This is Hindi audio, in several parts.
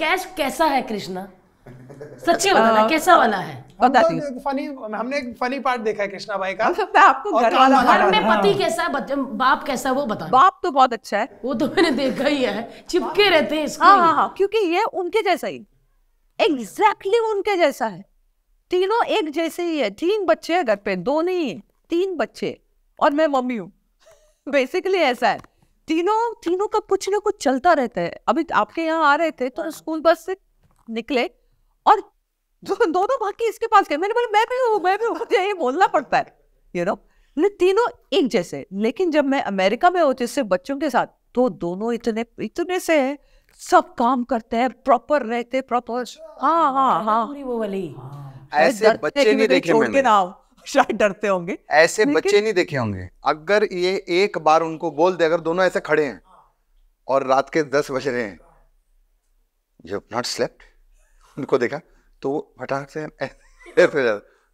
कैश कैसा है कृष्णा सच्चे बताना हाँ। कैसा वाला है बताती हूँ फनी हमने एक फनी पार्ट देखा है कृष्णा भाई का आपको घर वाला घर में पति कैसा है बाप कैसा है वो बता बाप तो बहुत अच्छा है वो तो मैंने देखा ही है चिपके रहते हैं इसको हाँ, हाँ हाँ क्योंकि ये उनके जैसा ही एग्जैक्टली उनके जैसा है तीनों एक जैसे ही है तीन बच्चे हैं घर पे दो नहीं तीन बच्चे और मैं मम्मी हूँ बेसिकली ऐसा है तीनों तीनों का कुछ ना कुछ चलता रहता है अभी आपके यहाँ आ रहे थे तो हाँ। स्कूल बस से निकले और दोनों दो भाग बाकी इसके पास गए मैंने बोला मैं भी हूँ मैं भी हूँ ये बोलना पड़ता है यू नो तीनों एक जैसे लेकिन जब मैं अमेरिका में होती सिर्फ बच्चों के साथ तो दोनों इतने इतने से है सब काम करते हैं प्रॉपर रहते प्रॉपर अच्छा, हाँ हाँ हाँ वो वाली ऐसे बच्चे नहीं देखे मैंने शायद डरते होंगे ऐसे बच्चे नहीं देखे होंगे अगर ये एक बार उनको बोल दे अगर दोनों ऐसे खड़े हैं और रात के दस बज रहे हैं जो नॉट स्लेप्ट उनको देखा तो वो फटाक से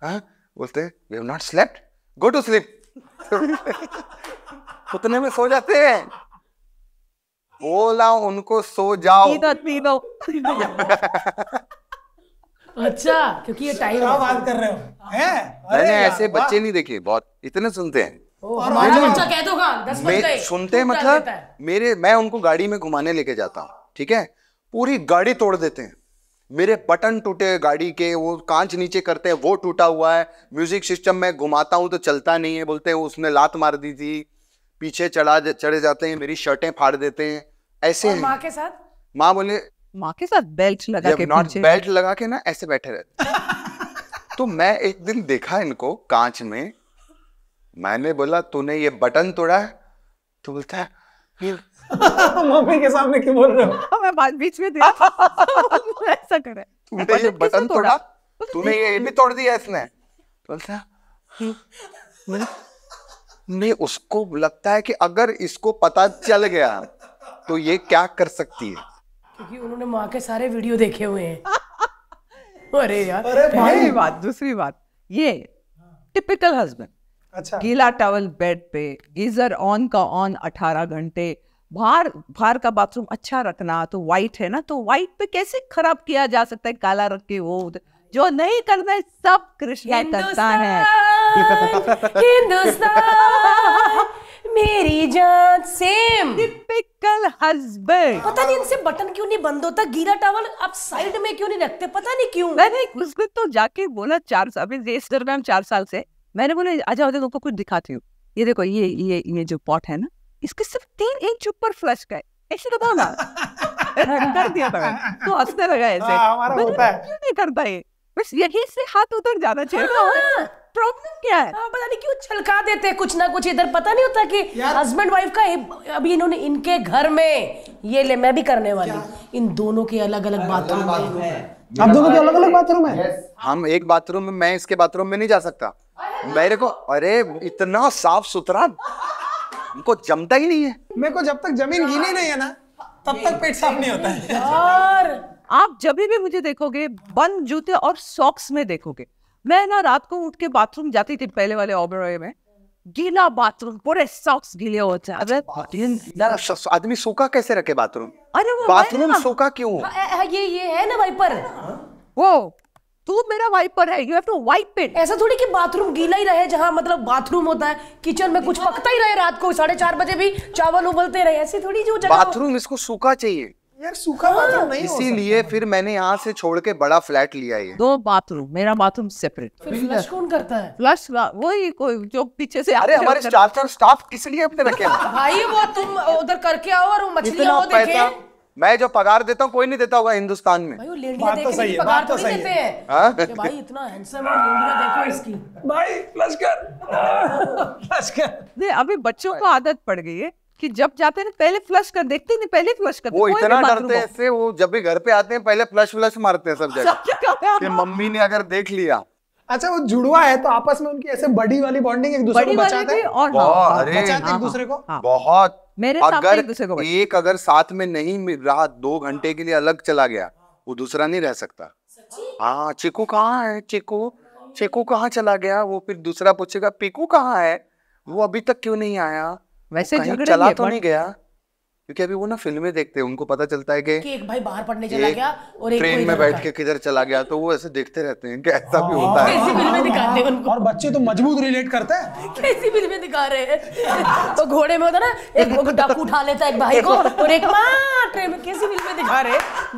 हाँ? बोलते you not slept go to sleep उतने में सो जाते हैं बोला उनको सो जाओ तीनों तीनों तो अच्छा क्योंकि ये टाइम क्या बात कर रहे हो हैं मैंने ऐसे बच्चे नहीं देखे बहुत इतने सुनते हैं और हाँ। सुनते हैं मतलब मेरे मैं उनको गाड़ी में घुमाने लेके जाता हूँ ठीक है पूरी गाड़ी तोड़ देते हैं मेरे बटन टूटे गाड़ी के वो कांच नीचे करते हैं वो टूटा हुआ है म्यूजिक सिस्टम में घुमाता हूँ तो चलता नहीं है बोलते हैं उसने लात मार दी थी पीछे चढ़ा चढ़े जाते हैं मेरी शर्टें फाड़ देते हैं ऐसे माँ के साथ माँ बोले माँ के साथ बेल्ट लगा के नॉट बेल्ट लगा के ना ऐसे बैठे रहते तो मैं एक दिन देखा इनको कांच में मैंने बोला तूने ये बटन तोड़ा है तो बोलता है मम्मी के सामने क्यों बोल रहे हो हाँ, मैं बात बीच में दिया ऐसा करे तूने ये बटन तोड़ा तूने ये भी तोड़ दिया इसने तो बोलता हम्म, नहीं उसको लगता है कि अगर इसको पता चल गया तो ये क्या कर सकती है क्योंकि उन्होंने माँ के सारे वीडियो देखे हुए हैं अरे यार अरे पहली बात दूसरी बात ये टिपिकल हस्बैंड अच्छा गीला टॉवल बेड पे गीजर ऑन का ऑन अठारह घंटे बाहर बाहर का बाथरूम अच्छा रखना तो वाइट है ना तो वाइट पे कैसे खराब किया जा सकता है काला रख के वो जो नहीं करना है सब कृष्णा करता है हिंदुस्तान मेरी जान सेम टिपिकल हस्बैंड पता नहीं इनसे बटन क्यों नहीं बंद होता गीला टावल आप साइड में क्यों नहीं रखते पता नहीं क्यों मैंने उसने तो जाके बोला चार साल अभी अपने इंस्टाग्राम चार साल से मैंने बोला आजा होते तुमको कुछ दिखाती हूँ ये देखो ये ये ये जो पॉट है ना इसके सिर्फ तीन इंच ऊपर फ्लश का है ऐसे दबाओ ना कर दिया तो हंसने लगा ऐसे हाँ, हमारा होता है क्यों नहीं करता ये बस यहीं से हाथ उतर जाना चाहिए हाँ। प्रॉब्लम क्या है हाँ, पता नहीं क्यों छलका देते हैं कुछ ना कुछ इधर पता नहीं होता कि हस्बैंड वाइफ का अभी इन्होंने इनके घर में ये ले मैं भी करने वाली इन दोनों के अलग अलग बाथरूम है आप दोनों के अलग अलग बाथरूम है हम एक बाथरूम में मैं इसके बाथरूम में नहीं जा सकता मेरे को अरे इतना साफ सुथरा हमको जमता ही नहीं है मेरे को जब तक जमीन गीली नहीं है ना तब तक पेट साफ नहीं होता है आप जब भी मुझे देखोगे बंद जूते और सॉक्स में देखोगे मैं ना रात को उठ के बाथरूम जाती थी पहले वाले ओबरॉय में गीला बाथरूम पूरे सॉक्स गीले होते हैं अच्छा, आदमी सोखा कैसे रखे बाथरूम अरे बाथरूम सोखा क्यों हाँ, ये ये है ना वाइपर वो तू मेरा वाइपर है you have to wipe it ऐसा थोड़ी कि बाथरूम गीला ही रहे जहाँ मतलब बाथरूम होता है किचन में कुछ पकता ही रहे रात को साढ़े चार बजे भी चावल उबलते रहे ऐसी थोड़ी जो बाथरूम इसको सूखा चाहिए यार सूखा हाँ, बाथरूम नहीं इसीलिए फिर मैंने यहाँ से छोड़ के बड़ा फ्लैट लिया ये दो बाथरूम मेरा बाथरूम सेपरेट तो फ्लश कौन करता है फ्लश वही कोई जो पीछे से अरे हमारे चार चार स्टाफ किस लिए अपने रखे भाई वो तुम उधर करके आओ और मछलियाँ पैसा मैं जो पगार देता हूँ कोई नहीं देता होगा हिंदुस्तान में भाई तो तो हाँ? अभी बच्चों हाँ। को आदत पड़ गई है कि जब जाते हैं पहले फ्लश कर देखते नहीं पहले फ्लश करते वो इतना डरते हैं वो जब भी घर पे आते हैं पहले फ्लश फ्लश मारते हैं सब जगह कि मम्मी ने अगर देख लिया अच्छा वो जुड़वा है तो आपस में उनकी ऐसे बड़ी वाली बॉन्डिंग एक दूसरे को हाँ, हाँ, बचाते हैं और अरे हाँ, एक दूसरे को बहुत मेरे अगर एक, एक अगर साथ में नहीं रहा दो घंटे के लिए अलग चला गया वो दूसरा नहीं रह सकता हाँ चिकू कहाँ है चिकू चिकू कहाँ चला गया वो फिर दूसरा पूछेगा पिकू कहाँ है वो अभी तक क्यों नहीं आया वैसे कहीं झगड़ेंगे चला तो नहीं गया क्योंकि अभी वो ना फिल्में देखते हैं उनको पता चलता है कि एक भाई बाहर पढ़ने चला गया और एक ट्रेन में बैठ के किधर चला गया तो वो ऐसे देखते रहते हैं कि ऐसा भी होता है कैसी फिल्में दिखाते हैं उनको और बच्चे तो मजबूत रिलेट करते हैं कैसी फिल्में दिखा रहे हैं तो घोड़े में होता ना एक वो डाकू उठा लेता है एक भाई को और एक मां ट्रेन में कैसी फिल्में दिखा रहे हैं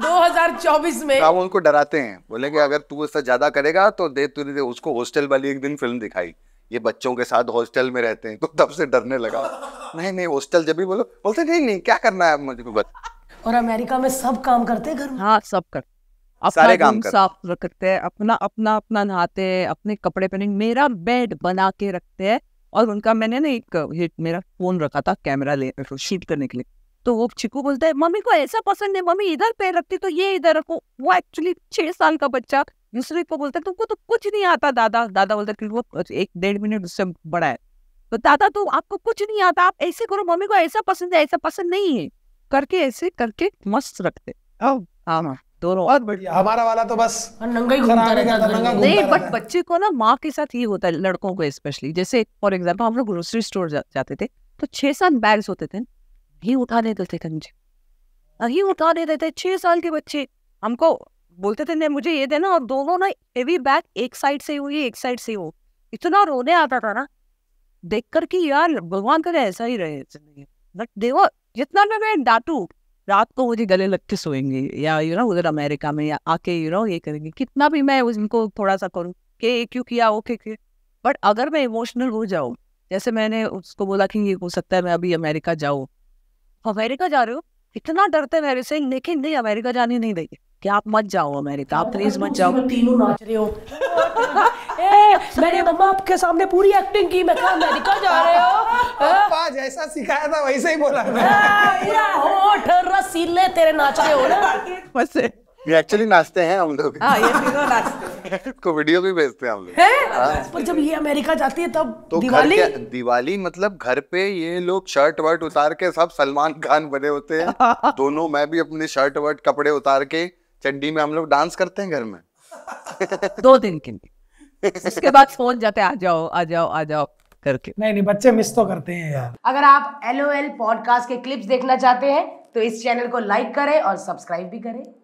2024 में हम उनको डराते हैं बोले कि अगर तू ऐसा ज्यादा करेगा तो दे तुरी दे उसको हॉस्टल वाली एक दिन फिल्म दिखाई ये बच्चों के साथ हॉस्टल में रहते हैं तो तब से डरने लगा नहीं नहीं हॉस्टल जब भी बोलो बोलते नहीं नहीं क्या करना है मुझे बस और अमेरिका में सब काम करते हैं घर हाँ सब कर सारे काम कर। साफ रखते हैं अपना अपना अपना नहाते हैं अपने कपड़े पहने मेरा बेड बना के रखते हैं और उनका मैंने ना एक मेरा फोन रखा था कैमरा ले शूट करने के लिए तो वो चिकू बोलता है मम्मी को ऐसा पसंद है मम्मी इधर पैर रखती तो ये इधर रखो वो एक्चुअली छह साल का बच्चा दूसरे को बोलता तुमको तो कुछ नहीं आता दादा दादा बोलता है वो एक डेढ़ मिनट उससे बड़ा है तो दादा तो आपको कुछ नहीं आता आप ऐसे करो मम्मी को ऐसा पसंद है ऐसा पसंद नहीं है करके ऐसे करके मस्त रखते हाँ, हाँ, दोनों बहुत बढ़िया हमारा वाला तो बस नंगा ही घूमता रहता नहीं बट बच्चे को ना माँ के साथ ये होता है लड़कों को स्पेशली जैसे फॉर एग्जाम्पल हम लोग ग्रोसरी स्टोर जाते थे तो छह सात बैग्स होते थे ही उठा देते थे कंजे ही उठा देते थे छह साल के बच्चे हमको बोलते थे नहीं मुझे ये देना और दोनों ना हेवी बैग एक साइड से हुई एक साइड से हो इतना रोने आता था ना देख कर कि यार भगवान करे ऐसा ही रहे जिंदगी बट देवो जितना मैं मैं डांटू रात को मुझे गले लग के सोएंगे या यू नो उधर अमेरिका में या आके यू नो ये करेंगे कितना भी मैं उनको थोड़ा सा करूँ के ये क्यों किया ओके के बट अगर मैं इमोशनल हो जाऊँ जैसे मैंने उसको बोला कि ये हो सकता है मैं अभी अमेरिका जाऊँ अमेरिका जा रहे हो इतना डरते मेरे से लेकिन नहीं अमेरिका जाने नहीं देंगे कि आप मत जाओ अमेरिका आप प्लीज मत जाओ तीनों नाच रहे हो ए, मैंने मम्मा आपके सामने पूरी एक्टिंग की मैं अमेरिका जा रहे हो हाँ? पापा जैसा सिखाया था वैसे ही बोला मेरा हाँ, होठ रसीले तेरे नाच रहे हो ना वैसे एक्चुअली नाचते हैं हम लोग हाँ ये तीनों नाचते हैं को वीडियो भी भेजते हैं हम लोग है? हाँ। पर जब ये अमेरिका जाती है तब तो दिवाली दिवाली मतलब घर पे ये लोग शर्ट वर्ट उतार के सब सलमान खान बने होते हैं दोनों मैं भी अपने शर्ट वर्ट कपड़े उतार के चड्डी में हम लोग डांस करते हैं घर में दो दिन के लिए उसके बाद फोन जाते आ जाओ आ जाओ आ जाओ करके नहीं नहीं बच्चे मिस तो करते हैं यार अगर आप एल पॉडकास्ट के क्लिप्स देखना चाहते हैं तो इस चैनल को लाइक करें और सब्सक्राइब भी करें